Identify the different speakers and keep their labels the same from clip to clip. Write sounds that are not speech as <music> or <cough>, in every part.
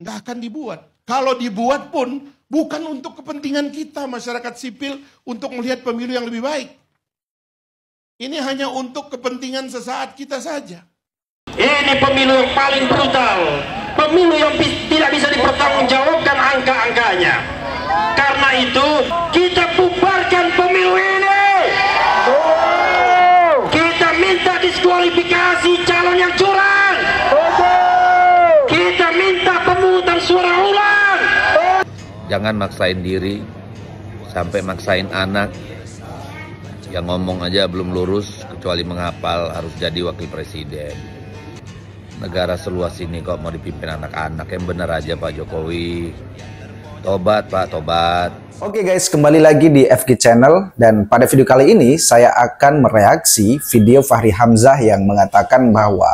Speaker 1: Nggak akan dibuat. Kalau dibuat pun bukan untuk kepentingan kita masyarakat sipil untuk melihat pemilu yang lebih baik. Ini hanya untuk kepentingan sesaat kita saja.
Speaker 2: Ini pemilu yang paling brutal. Pemilu yang tidak bisa dipertanggungjawabkan angka-angkanya. Karena itu kita
Speaker 3: jangan maksain diri sampai maksain anak yang ngomong aja belum lurus kecuali menghapal harus jadi wakil presiden negara seluas ini kok mau dipimpin anak-anak yang benar aja Pak Jokowi tobat Pak tobat
Speaker 2: Oke guys kembali lagi di FG Channel dan pada video kali ini saya akan mereaksi video Fahri Hamzah yang mengatakan bahwa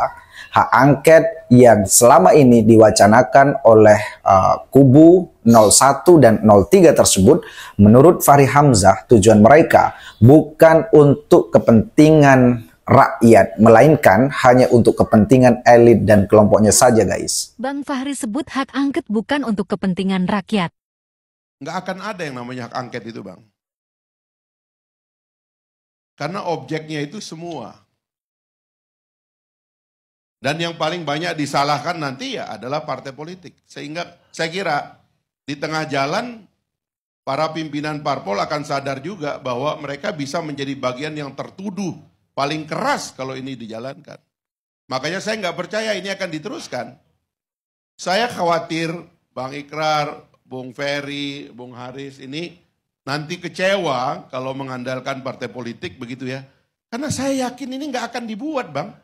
Speaker 2: hak angket yang selama ini diwacanakan oleh uh, kubu 01 dan 03 tersebut menurut Fahri Hamzah tujuan mereka bukan untuk kepentingan rakyat melainkan hanya untuk kepentingan elit dan kelompoknya saja guys. Bang Fahri sebut hak angket bukan untuk kepentingan rakyat.
Speaker 1: Nggak akan ada yang namanya hak angket itu bang. Karena objeknya itu semua. Dan yang paling banyak disalahkan nanti ya adalah partai politik. Sehingga saya kira di tengah jalan para pimpinan parpol akan sadar juga bahwa mereka bisa menjadi bagian yang tertuduh paling keras kalau ini dijalankan. Makanya saya nggak percaya ini akan diteruskan. Saya khawatir Bang Ikrar, Bung Ferry, Bung Haris ini nanti kecewa kalau mengandalkan partai politik begitu ya. Karena saya yakin ini nggak akan dibuat Bang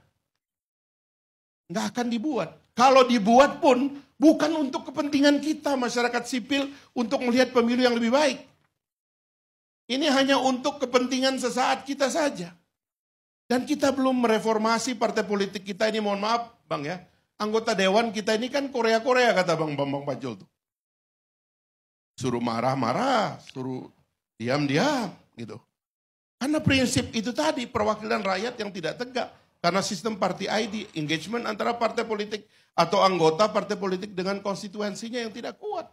Speaker 1: nggak akan dibuat. Kalau dibuat pun bukan untuk kepentingan kita masyarakat sipil untuk melihat pemilu yang lebih baik. Ini hanya untuk kepentingan sesaat kita saja. Dan kita belum mereformasi partai politik kita ini, mohon maaf Bang ya. Anggota Dewan kita ini kan Korea-Korea kata Bang Bambang Pajul tuh. Suruh marah-marah, suruh diam-diam gitu. Karena prinsip itu tadi perwakilan rakyat yang tidak tegak karena sistem party ID, engagement antara partai politik atau anggota partai politik dengan konstituensinya yang tidak kuat.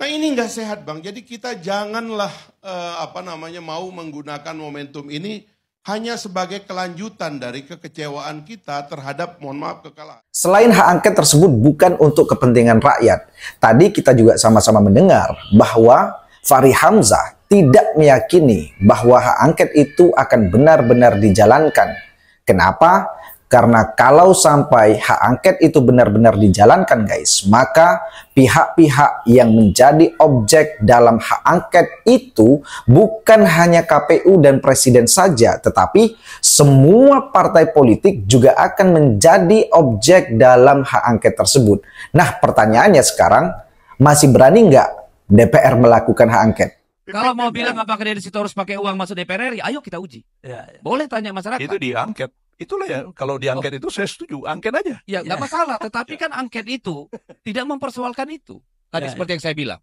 Speaker 1: Nah ini nggak sehat bang, jadi kita janganlah eh, apa namanya mau menggunakan momentum ini hanya sebagai kelanjutan dari kekecewaan kita terhadap mohon maaf
Speaker 2: kekalahan. Selain hak angket tersebut bukan untuk kepentingan rakyat. Tadi kita juga sama-sama mendengar bahwa Fahri Hamzah tidak meyakini bahwa hak angket itu akan benar-benar dijalankan. Kenapa? Karena kalau sampai hak angket itu benar-benar dijalankan guys, maka pihak-pihak yang menjadi objek dalam hak angket itu bukan hanya KPU dan Presiden saja, tetapi semua partai politik juga akan menjadi objek dalam hak angket tersebut. Nah pertanyaannya sekarang, masih berani nggak DPR melakukan hak angket?
Speaker 4: Kalau mau bilang apakah dari situ harus pakai uang masuk DPR RI, ayo kita uji. Ya, ya. Boleh tanya masyarakat. Itu
Speaker 3: diangket. Itulah ya, kalau diangket oh. itu saya setuju, angket aja. Ya, nggak ya.
Speaker 4: masalah. Tetapi ya. kan angket itu tidak mempersoalkan itu. Tadi ya, ya. seperti ya. yang saya bilang.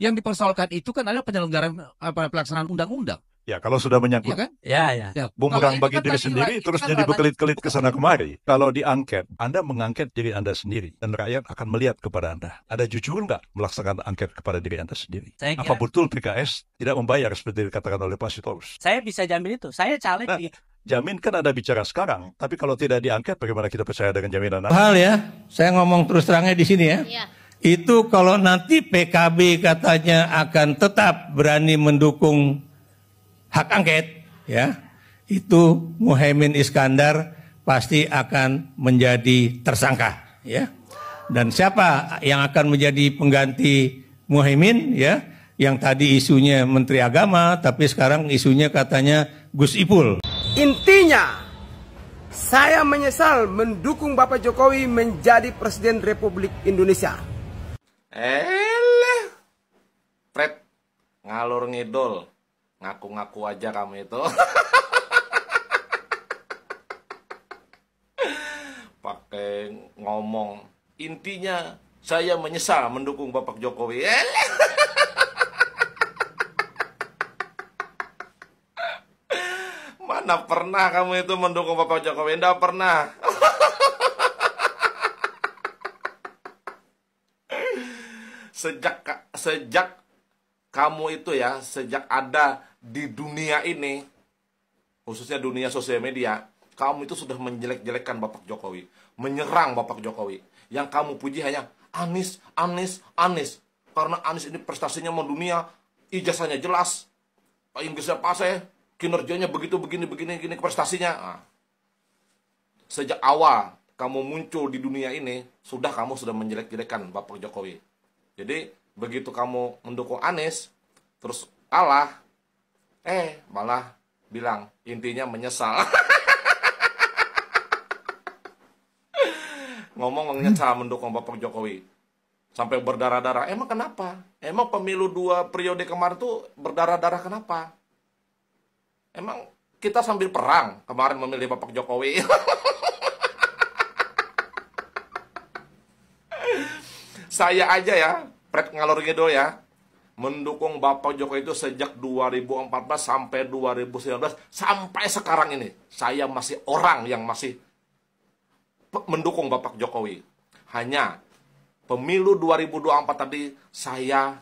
Speaker 4: Yang dipersoalkan itu kan adalah penyelenggaraan apa pelaksanaan undang-undang.
Speaker 3: Ya kalau sudah menyangkut ya, kan?
Speaker 4: ya, ya. ya bumerang bagi diri sendiri terus kan jadi berkelit-kelit
Speaker 3: ke sana kemari. Kalau diangket, Anda mengangket diri Anda sendiri dan rakyat akan melihat kepada Anda. Ada jujur nggak melaksanakan angket kepada diri Anda sendiri? Saya kira... Apa betul PKS tidak membayar seperti dikatakan oleh Pak Sitorus?
Speaker 4: Saya bisa jamin itu. Saya caleg nah, di... Gitu. Jamin kan ada bicara sekarang, tapi kalau tidak diangket
Speaker 3: bagaimana kita percaya dengan jaminan? Hal ya, saya ngomong terus terangnya di sini ya. ya itu kalau nanti PKB katanya akan tetap berani mendukung hak angket ya itu Muhaimin Iskandar pasti akan menjadi tersangka ya. Dan siapa yang akan menjadi pengganti Muhaimin ya yang tadi isunya Menteri Agama tapi sekarang isunya katanya Gus Ipul.
Speaker 2: Intinya saya menyesal mendukung Bapak Jokowi menjadi Presiden Republik Indonesia.
Speaker 3: Eh Fred ngalur ngidol. Ngaku-ngaku aja kamu itu. Pakai ngomong. Intinya saya menyesal mendukung Bapak Jokowi. <laughs> Mana pernah kamu itu mendukung Bapak Jokowi? Tidak pernah. <laughs> sejak sejak kamu itu ya sejak ada di dunia ini khususnya dunia sosial media kamu itu sudah menjelek jelekkan Bapak Jokowi menyerang Bapak Jokowi yang kamu puji hanya Anis Anis Anis karena Anis ini prestasinya mendunia ijazahnya jelas Inggrisnya sih, kinerjanya begitu begini begini begini, prestasinya nah. sejak awal kamu muncul di dunia ini sudah kamu sudah menjelek jelekkan Bapak Jokowi jadi begitu kamu mendukung Anies terus kalah eh malah bilang intinya menyesal <laughs> ngomong menyesal mendukung Bapak Jokowi sampai berdarah-darah. Emang kenapa? Emang pemilu dua periode kemarin tuh berdarah-darah kenapa? Emang kita sambil perang kemarin memilih Bapak Jokowi. <laughs> Saya aja ya, Pret ngalor gitu ya mendukung Bapak Jokowi itu sejak 2014 sampai 2019 sampai sekarang ini saya masih orang yang masih mendukung Bapak Jokowi hanya pemilu 2024 tadi saya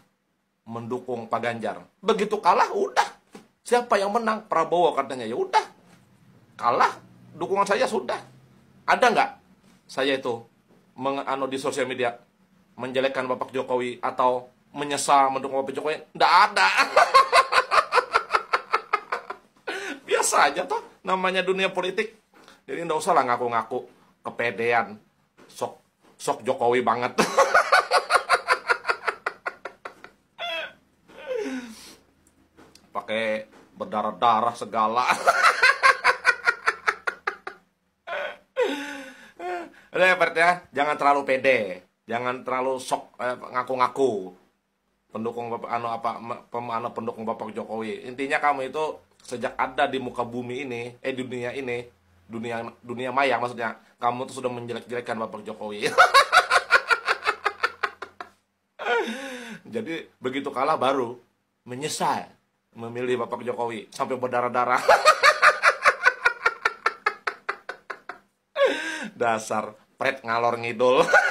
Speaker 3: mendukung Pak Ganjar begitu kalah udah siapa yang menang Prabowo katanya ya udah kalah dukungan saya sudah ada nggak saya itu mengano di sosial media menjelekkan Bapak Jokowi atau menyesal mendukung Bapak Jokowi tidak ada <laughs> biasa aja tuh namanya dunia politik jadi nggak usah lah ngaku-ngaku kepedean sok sok Jokowi banget <laughs> pakai berdarah-darah segala <laughs> Udah ya, jangan terlalu pede jangan terlalu sok eh, ngaku-ngaku pendukung bapak ano apa pemana pendukung bapak Jokowi intinya kamu itu sejak ada di muka bumi ini eh di dunia ini dunia dunia maya maksudnya kamu tuh sudah menjelek-jelekan bapak Jokowi <laughs> jadi begitu kalah baru menyesal memilih bapak Jokowi sampai berdarah-darah <laughs> dasar pret ngalor ngidul <laughs>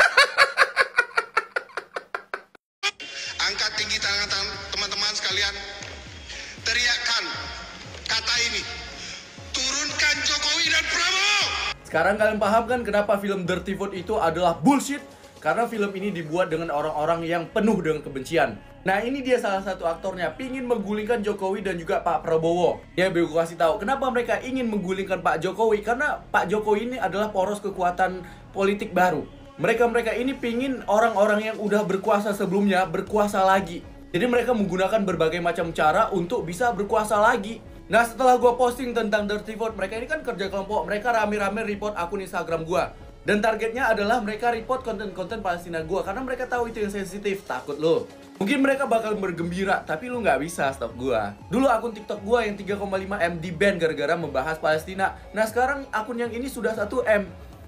Speaker 4: Sekarang kalian paham kan kenapa film Dirty Food itu adalah bullshit? Karena film ini dibuat dengan orang-orang yang penuh dengan kebencian. Nah ini dia salah satu aktornya, pingin menggulingkan Jokowi dan juga Pak Prabowo. Ya biar gue kasih tahu, kenapa mereka ingin menggulingkan Pak Jokowi? Karena Pak Jokowi ini adalah poros kekuatan politik baru. Mereka-mereka ini pingin orang-orang yang udah berkuasa sebelumnya berkuasa lagi. Jadi mereka menggunakan berbagai macam cara untuk bisa berkuasa lagi. Nah setelah gue posting tentang Dirty Vote, mereka ini kan kerja kelompok, mereka rame-rame report akun Instagram gue. Dan targetnya adalah mereka report konten-konten Palestina gue karena mereka tahu itu yang sensitif, takut lo. Mungkin mereka bakal bergembira, tapi lu nggak bisa stop gue Dulu akun TikTok gue yang 3,5 M di ban gara-gara membahas Palestina. Nah, sekarang akun yang ini sudah 1 M.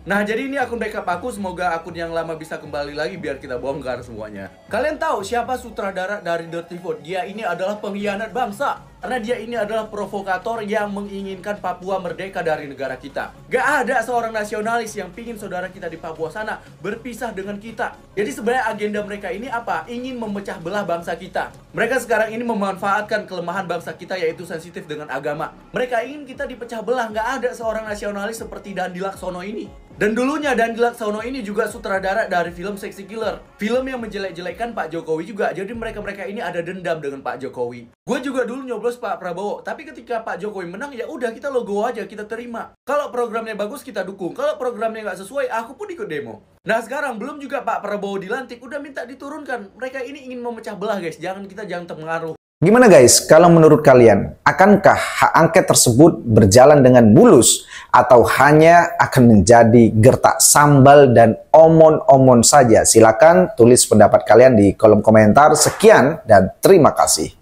Speaker 4: Nah, jadi ini akun backup aku. Semoga akun yang lama bisa kembali lagi biar kita bongkar semuanya. Kalian tahu siapa sutradara dari Dirty Vote? Dia ini adalah pengkhianat bangsa karena dia ini adalah provokator yang menginginkan Papua merdeka dari negara kita. Gak ada seorang nasionalis yang pingin saudara kita di Papua sana berpisah dengan kita. Jadi sebenarnya agenda mereka ini apa? Ingin memecah belah bangsa kita. Mereka sekarang ini memanfaatkan kelemahan bangsa kita yaitu sensitif dengan agama. Mereka ingin kita dipecah belah. Gak ada seorang nasionalis seperti Dandi Laksono ini. Dan dulunya Dandi Laksono ini juga sutradara dari film Sexy Killer. Film yang menjelek-jelekan Pak Jokowi juga. Jadi mereka-mereka ini ada dendam dengan Pak Jokowi. Gue juga dulu nyoblos bagus Pak Prabowo, tapi ketika Pak Jokowi menang ya udah kita logo aja, kita terima. Kalau programnya bagus kita dukung, kalau programnya nggak sesuai aku pun ikut demo. Nah sekarang belum juga Pak Prabowo dilantik, udah minta diturunkan. Mereka ini ingin memecah belah guys, jangan kita jangan terpengaruh.
Speaker 2: Gimana guys, kalau menurut kalian, akankah hak angket tersebut berjalan dengan mulus atau hanya akan menjadi gertak sambal dan omon-omon saja? Silakan tulis pendapat kalian di kolom komentar. Sekian dan terima kasih.